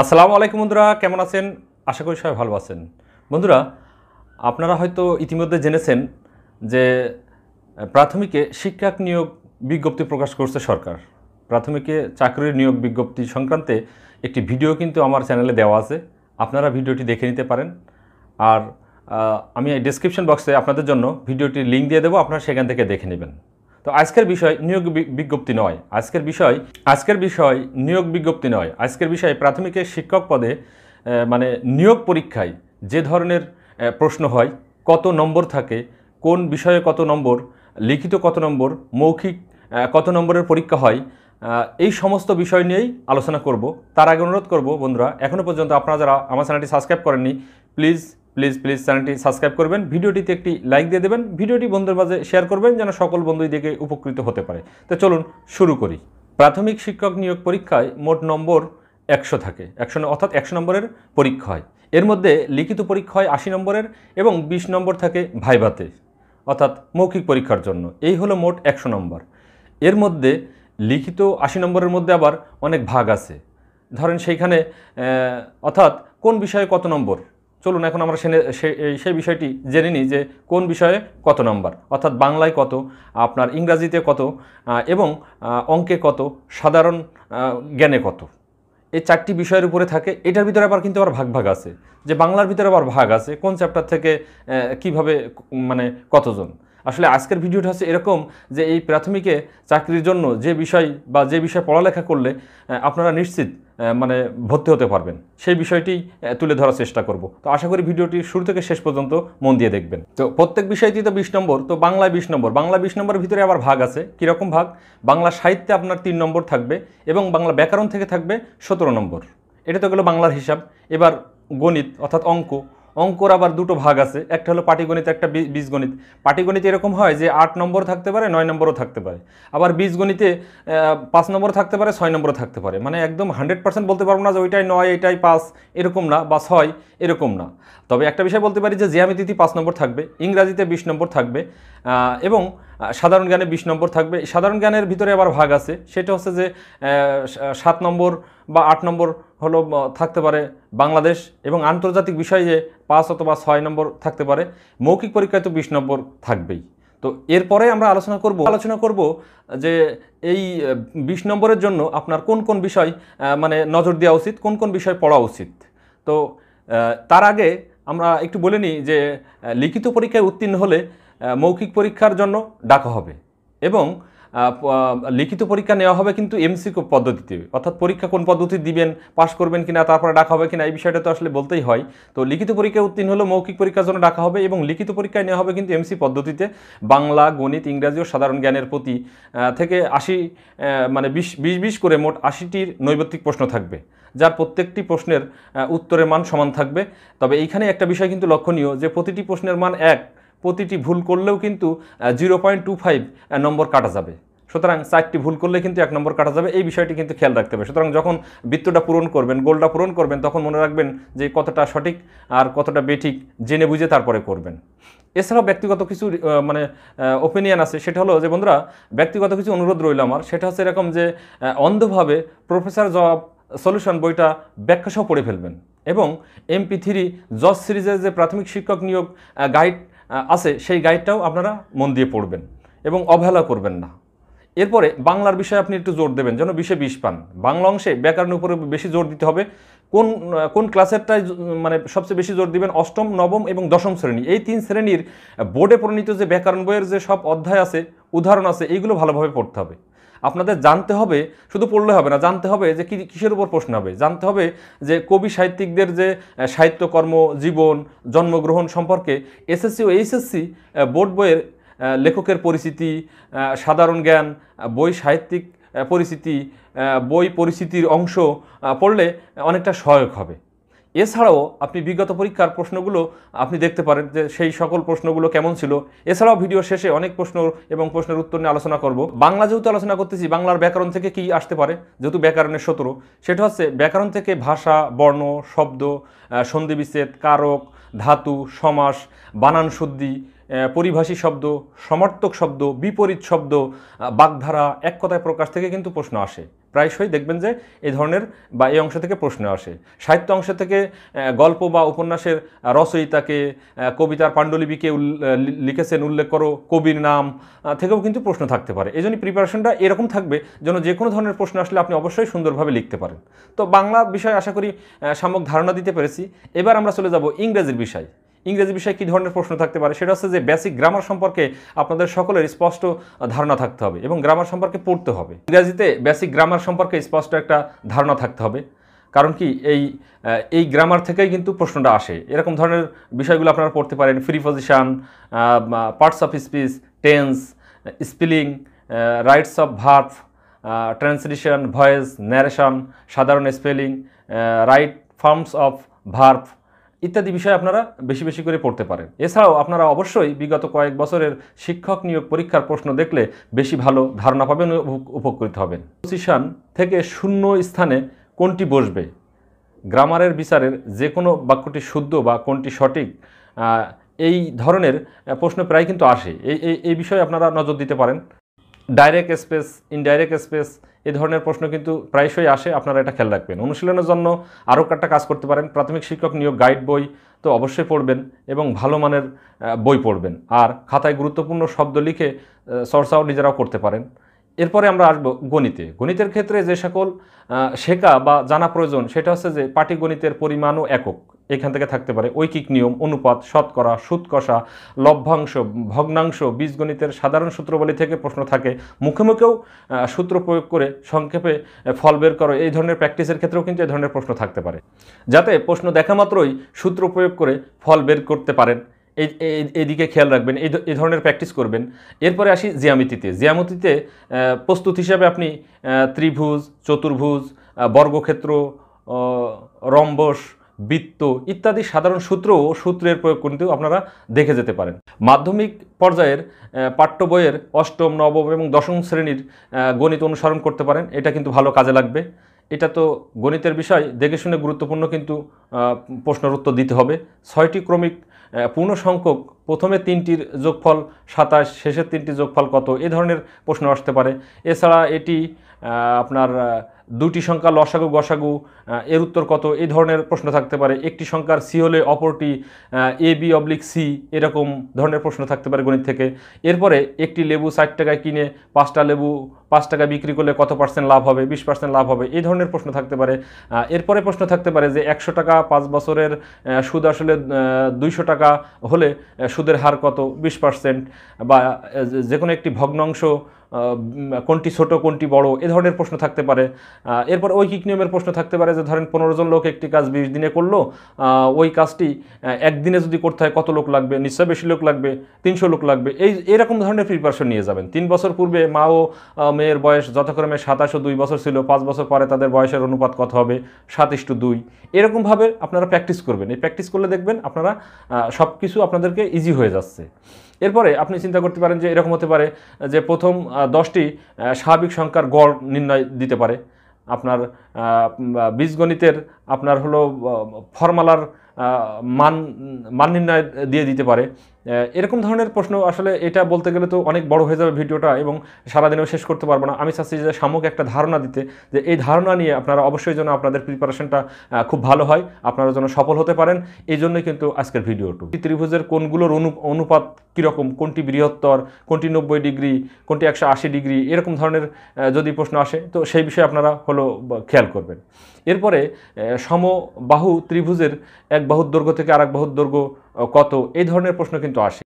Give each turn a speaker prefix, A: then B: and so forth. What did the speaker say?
A: আসসালামু আলাইকুম বন্ধুরা কেমন আছেন আশা করি সবাই ভালো আছেন বন্ধুরা আপনারা হয়তো ইতিমধ্যে জেনেছেন যে প্রাথমিকে শিক্ষক নিয়োগ বিজ্ঞপ্তি প্রকাশ করছে সরকার প্রাথমিকে চাকরির নিয়োগ বিজ্ঞপ্তি সংক্রান্তে একটি ভিডিও কিন্তু আমার চ্যানেলে দেওয়া আছে আপনারা ভিডিওটি দেখে নিতে পারেন আর আমি ডেসক্রিপশন বক্সে আপনাদের জন্য ভিডিওটির লিঙ্ক দিয়ে দেবো আপনারা সেখান থেকে দেখে নেবেন তো আজকের বিষয় নিয়োগ বিজ্ঞপ্তি নয় আজকের বিষয় আজকের বিষয় নিয়োগ বিজ্ঞপ্তি নয় আজকের বিষয় প্রাথমিকের শিক্ষক পদে মানে নিয়োগ পরীক্ষায় যে ধরনের প্রশ্ন হয় কত নম্বর থাকে কোন বিষয়ে কত নম্বর লিখিত কত নম্বর মৌখিক কত নম্বরের পরীক্ষা হয় এই সমস্ত বিষয় নিয়েই আলোচনা করব তার আগে অনুরোধ করব বন্ধুরা এখনও পর্যন্ত আপনারা যারা আমার চ্যানেলটি সাবস্ক্রাইব করেননি প্লিজ প্লিজ প্লিজ চ্যানেলটি সাবস্ক্রাইব করবেন ভিডিওটিতে একটি লাইক দিয়ে দেবেন ভিডিওটি বন্ধুর মাঝে শেয়ার করবেন যেন সকল বন্ধুই দেখে উপকৃত হতে পারে তো চলুন শুরু করি প্রাথমিক শিক্ষক নিয়োগ পরীক্ষায় মোট নম্বর একশো থাকে একশো অর্থাৎ একশো নম্বরের পরীক্ষা হয় এর মধ্যে লিখিত পরীক্ষা হয় আশি নম্বরের এবং ২০ নম্বর থাকে ভাইভাতে অর্থাৎ মৌখিক পরীক্ষার জন্য এই হলো মোট একশো নম্বর এর মধ্যে লিখিত আশি নম্বরের মধ্যে আবার অনেক ভাগ আছে ধরেন সেইখানে অর্থাৎ কোন বিষয়ে কত নম্বর চলুন এখন আমরা সেই বিষয়টি জেনে নিই যে কোন বিষয়ে কত নাম্বার অর্থাৎ বাংলায় কত আপনার ইংরাজিতে কত এবং অঙ্কে কত সাধারণ জ্ঞানে কত এই চারটি বিষয়ের উপরে থাকে এটার ভিতরে আবার কিন্তু আবার ভাগ ভাগ আছে যে বাংলার ভিতরে আবার ভাগ আছে কোন চ্যাপ্টার থেকে কিভাবে মানে কতজন আসলে আজকের ভিডিওটা হচ্ছে এরকম যে এই প্রাথমিকে চাকরির জন্য যে বিষয় বা যে বিষয়ে পড়ালেখা করলে আপনারা নিশ্চিত মানে ভর্তি হতে পারবেন সেই বিষয়টি তুলে ধরার চেষ্টা করব তো আশা করি ভিডিওটি শুরু থেকে শেষ পর্যন্ত মন দিয়ে দেখবেন তো প্রত্যেক বিষয়টি তো বিশ নম্বর তো বাংলায় বিশ নম্বর বাংলা বিশ নম্বরের ভিতরে আবার ভাগ আছে কীরকম ভাগ বাংলা সাহিত্যে আপনার তিন নম্বর থাকবে এবং বাংলা ব্যাকরণ থেকে থাকবে সতেরো নম্বর এটা তো গেলো বাংলার হিসাব এবার গণিত অর্থাৎ অঙ্ক অঙ্কর আবার দুটো ভাগ আছে একটা হলো পাটিগণিত একটা বীজগণিত পাটিগণিত এরকম হয় যে আট নম্বর থাকতে পারে নয় নম্বরও থাকতে পারে আবার বীজগণিতে পাঁচ নম্বর থাকতে পারে ছয় নম্বরও থাকতে পারে মানে একদম হান্ড্রেড পার্সেন্ট বলতে পারবো না যে ওইটাই নয় এটাই পাঁচ এরকম না বা ছয় এরকম না তবে একটা বিষয় বলতে পারি যে জ্যামিতিতে পাঁচ নম্বর থাকবে ইংরাজিতে বিশ নম্বর থাকবে এবং সাধারণ জ্ঞানে বিশ নম্বর থাকবে সাধারণ জ্ঞানের ভিতরে আবার ভাগ আছে সেটা হচ্ছে যে সাত নম্বর বা আট নম্বর হলো থাকতে পারে বাংলাদেশ এবং আন্তর্জাতিক বিষয়ে যে পাঁচ অথবা ছয় নম্বর থাকতে পারে মৌখিক পরীক্ষায় তো বিশ নম্বর থাকবেই তো এরপরে আমরা আলোচনা করব আলোচনা করব যে এই বিশ নম্বরের জন্য আপনার কোন কোন বিষয় মানে নজর দেওয়া উচিত কোন কোন বিষয় পড়া উচিত তো তার আগে আমরা একটু বলে নিই যে লিখিত পরীক্ষায় উত্তীর্ণ হলে মৌখিক পরীক্ষার জন্য ডাকা হবে এবং লিখিত পরীক্ষা নেওয়া হবে কিন্তু কো পদ্ধতিতে অর্থাৎ পরীক্ষা কোন পদ্ধতি দিবেন পাশ করবেন কিনা তারপরে ডাকা হবে কিনা এই বিষয়টা তো আসলে বলতেই হয় তো লিখিত পরীক্ষায় উত্তীর্ণ হলো মৌখিক পরীক্ষার জন্য ডাকা হবে এবং লিখিত পরীক্ষায় নেওয়া হবে কিন্তু এমসি পদ্ধতিতে বাংলা গণিত ইংরাজি ও সাধারণ জ্ঞানের প্রতি থেকে আশি মানে বিশ বিশ বিশ করে মোট আশিটির নৈবত্তিক প্রশ্ন থাকবে যার প্রত্যেকটি প্রশ্নের উত্তরের মান সমান থাকবে তবে এইখানে একটা বিষয় কিন্তু লক্ষণীয় যে প্রতিটি প্রশ্নের মান এক প্রতিটি ভুল করলেও কিন্তু zero point two five number কাটা যাবে সুতরাং চারটি ভুল করলে কিন্তু এক নম্বর কাটা যাবে এই বিষয়টি কিন্তু খেয়াল রাখতে হবে সুতরাং যখন বৃত্তটা পূরণ করবেন গোলটা পূরণ করবেন তখন মনে রাখবেন যে কতটা সঠিক আর কতটা বেঠিক জেনে বুঝে তারপরে করবেন এছাড়াও ব্যক্তিগত কিছু মানে ওপিনিয়ন আছে সেটা হলো যে বন্ধুরা ব্যক্তিগত কিছু অনুরোধ রইল আমার সেটা হচ্ছে এরকম যে অন্ধভাবে প্রফেসর জব সলিউশন বইটা ব্যাখ্যাসহ পড়ে ফেলবেন এবং এমপি থ্রি জজ সিরিজের যে প্রাথমিক শিক্ষক নিয়োগ গাইড আছে সেই গাইডটাও আপনারা মন দিয়ে পড়বেন এবং অবহেলা করবেন না এরপরে বাংলার বিষয়ে আপনি একটু জোর দেবেন যেন বিশে বিষ পান বাংলা অংশে ব্যাকরণের উপরে বেশি জোর দিতে হবে কোন কোন ক্লাসেরটায় মানে সবচেয়ে বেশি জোর দিবেন অষ্টম নবম এবং দশম শ্রেণী এই তিন শ্রেণীর বোর্ডে প্রণীত যে ব্যাকরণ বইয়ের যে সব অধ্যায় আছে উদাহরণ আছে এইগুলো ভালোভাবে পড়তে হবে আপনাদের জানতে হবে শুধু পড়লে হবে না জানতে হবে যে কী কিসের উপর প্রশ্ন হবে জানতে হবে যে কবি সাহিত্যিকদের যে সাহিত্যকর্ম জীবন জন্মগ্রহণ সম্পর্কে এসএসসি ও এইচএসসি বোর্ড বইয়ের লেখকের পরিচিতি সাধারণ জ্ঞান বই সাহিত্যিক পরিচিতি বই পরিচিতির অংশ পড়লে অনেকটা সহায়ক হবে এছাড়াও আপনি বিগত পরীক্ষার প্রশ্নগুলো আপনি দেখতে পারেন যে সেই সকল প্রশ্নগুলো কেমন ছিল এছাড়াও ভিডিও শেষে অনেক প্রশ্ন এবং প্রশ্নের উত্তর নিয়ে আলোচনা করব বাংলা যেহেতু আলোচনা করতেছি বাংলার ব্যাকরণ থেকে কি আসতে পারে যেহেতু ব্যাকরণের সতেরো সেটা হচ্ছে ব্যাকরণ থেকে ভাষা বর্ণ শব্দ সন্ধিবিচ্ছেদ কারক ধাতু সমাস বানান শুদ্ধি পরিভাষী শব্দ সমর্থক শব্দ বিপরীত শব্দ বাগধারা এক কথায় প্রকাশ থেকে কিন্তু প্রশ্ন আসে প্রায়শই দেখবেন যে এই ধরনের বা এই অংশ থেকে প্রশ্ন আসে সাহিত্য অংশ থেকে গল্প বা উপন্যাসের রচয়িতাকে কবিতার পাণ্ডুলিপিকে লিখেছেন উল্লেখ করো কবির নাম থেকেও কিন্তু প্রশ্ন থাকতে পারে এই জন্য প্রিপারেশনটা এরকম থাকবে যেন যে কোনো ধরনের প্রশ্ন আসলে আপনি অবশ্যই সুন্দরভাবে লিখতে পারেন তো বাংলা বিষয় আশা করি সাম্যক ধারণা দিতে পেরেছি এবার আমরা চলে যাব ইংরেজির বিষয় ইংরেজি বিষয়ে কী ধরনের প্রশ্ন থাকতে পারে সেটা হচ্ছে যে বেসিক গ্রামার সম্পর্কে আপনাদের সকলের স্পষ্ট ধারণা থাকতে হবে এবং গ্রামার সম্পর্কে পড়তে হবে ইংরেজিতে বেসিক গ্রামার সম্পর্কে স্পষ্ট একটা ধারণা থাকতে হবে কারণ কি এই এই গ্রামার থেকেই কিন্তু প্রশ্নটা আসে এরকম ধরনের বিষয়গুলো আপনারা পড়তে পারেন preposition parts of speech tense spelling rights of verb translation voice narration সাধারণ spelling right forms of verb ইত্যাদি বিষয় আপনারা বেশি বেশি করে পড়তে পারেন এছাড়াও আপনারা অবশ্যই বিগত কয়েক বছরের শিক্ষক নিয়োগ পরীক্ষার প্রশ্ন দেখলে বেশি ভালো ধারণা পাবেন উপকৃত হবেন পজিশান থেকে শূন্য স্থানে কোনটি বসবে গ্রামারের বিচারের যে কোনো বাক্যটি শুদ্ধ বা কোনটি সঠিক এই ধরনের প্রশ্ন প্রায় কিন্তু আসে এই এই বিষয়ে আপনারা নজর দিতে পারেন ডাইরেক্ট স্পেস ইনডাইরেক্ট স্পেস এ ধরনের প্রশ্ন কিন্তু প্রায়শই আসে আপনারা এটা খেয়াল রাখবেন অনুশীলনের জন্য আরও একটা কাজ করতে পারেন প্রাথমিক শিক্ষক নিয়োগ গাইড বই তো অবশ্যই পড়বেন এবং ভালো মানের বই পড়বেন আর খাতায় গুরুত্বপূর্ণ শব্দ লিখে চর্চাও নিজেরাও করতে পারেন এরপরে আমরা আসবো গণিতে গণিতের ক্ষেত্রে যে সকল শেখা বা জানা প্রয়োজন সেটা হচ্ছে যে পাটিগণিতের গণিতের পরিমাণও একক এখান থেকে থাকতে পারে ঐকিক নিয়ম অনুপাত শতকরা সুৎকষা লভ্যাংশ ভগ্নাংশ বীজগণিতের সাধারণ সূত্রবলী থেকে প্রশ্ন থাকে মুখে মুখেও সূত্র প্রয়োগ করে সংক্ষেপে ফল বের করো এই ধরনের প্র্যাকটিসের ক্ষেত্রেও কিন্তু এই ধরনের প্রশ্ন থাকতে পারে যাতে প্রশ্ন দেখা মাত্রই সূত্র প্রয়োগ করে ফল বের করতে পারেন এই এদিকে খেয়াল রাখবেন এই ধরনের প্র্যাকটিস করবেন এরপরে আসি জিয়ামিতিতে জিয়ামিতিতে প্রস্তুত হিসাবে আপনি ত্রিভুজ চতুর্ভুজ বর্গক্ষেত্র রম্বস বৃত্ত ইত্যাদি সাধারণ সূত্র ও সূত্রের প্রয়োগ কিন্তু আপনারা দেখে যেতে পারেন মাধ্যমিক পর্যায়ের পাঠ্য বইয়ের অষ্টম নবম এবং দশম শ্রেণীর গণিত অনুসরণ করতে পারেন এটা কিন্তু ভালো কাজে লাগবে এটা তো গণিতের বিষয় দেখে শুনে গুরুত্বপূর্ণ কিন্তু প্রশ্নের উত্তর দিতে হবে ছয়টি ক্রমিক পূর্ণ সংখ্যক প্রথমে তিনটির যোগফল সাতাশ শেষের তিনটি যোগফল কত এ ধরনের প্রশ্ন আসতে পারে এছাড়া এটি আপনার দুটি সংখ্যা লসাগু গসাগু এর উত্তর কত এই ধরনের প্রশ্ন থাকতে পারে একটি সংখ্যার সি হলে অপরটি এ বি অবলিক সি এরকম ধরনের প্রশ্ন থাকতে পারে গণিত থেকে এরপরে একটি লেবু ষাট টাকায় কিনে পাঁচটা লেবু পাঁচ টাকা বিক্রি করলে কত পার্সেন্ট লাভ হবে বিশ পার্সেন্ট লাভ হবে এই ধরনের প্রশ্ন থাকতে পারে এরপরে প্রশ্ন থাকতে পারে যে একশো টাকা পাঁচ বছরের সুদ আসলে দুইশো টাকা হলে সুদ সুদের হার কত বিশ পার্সেন্ট বা যে কোনো একটি ভগ্নাংশ কোনটি ছোট কোনটি বড় এ ধরনের প্রশ্ন থাকতে পারে এরপর ঐকিক নিয়মের প্রশ্ন থাকতে পারে যে ধরেন পনেরো জন লোক একটি কাজ বিশ দিনে করলো ওই কাজটি একদিনে যদি করতে হয় কত লোক লাগবে নিশ্চয় বেশি লোক লাগবে তিনশো লোক লাগবে এই এরকম ধরনের প্রিপারেশন নিয়ে যাবেন তিন বছর পূর্বে মা ও মেয়ের বয়স যথাক্রমে সাতাশ দুই বছর ছিল পাঁচ বছর পরে তাদের বয়সের অনুপাত কত হবে সাত ইস্টু দুই এরকমভাবে আপনারা প্র্যাকটিস করবেন এই প্র্যাকটিস করলে দেখবেন আপনারা সব কিছু আপনাদেরকে ইজি হয়ে যাচ্ছে এরপরে আপনি চিন্তা করতে পারেন যে এরকম হতে পারে যে প্রথম দশটি স্বাভাবিক সংখ্যার গড় নির্ণয় দিতে পারে আপনার বীজগণিতের আপনার হলো ফর্মালার মান মান নির্ণয় দিয়ে দিতে পারে এরকম ধরনের প্রশ্ন আসলে এটা বলতে গেলে তো অনেক বড় হয়ে যাবে ভিডিওটা এবং সারাদিনেও শেষ করতে পারবো না আমি চাচ্ছি যে সামক একটা ধারণা দিতে যে এই ধারণা নিয়ে আপনারা অবশ্যই যেন আপনাদের প্রিপারেশনটা খুব ভালো হয় আপনারা যেন সফল হতে পারেন এই জন্যই কিন্তু আজকের ভিডিওটু ত্রিভুজের কোনগুলোর অনু অনুপাত কীরকম কোনটি বৃহত্তর কোনটি নব্বই ডিগ্রি কোনটি একশো ডিগ্রি এরকম ধরনের যদি প্রশ্ন আসে তো সেই বিষয়ে আপনারা হলো খেয়াল করবেন এরপরে সমবাহু ত্রিভুজের এক বাহুর দৈর্ঘ্য থেকে এক বাহুর দৈর্ঘ্য কত এই ধরনের প্রশ্ন কিন্তু আসে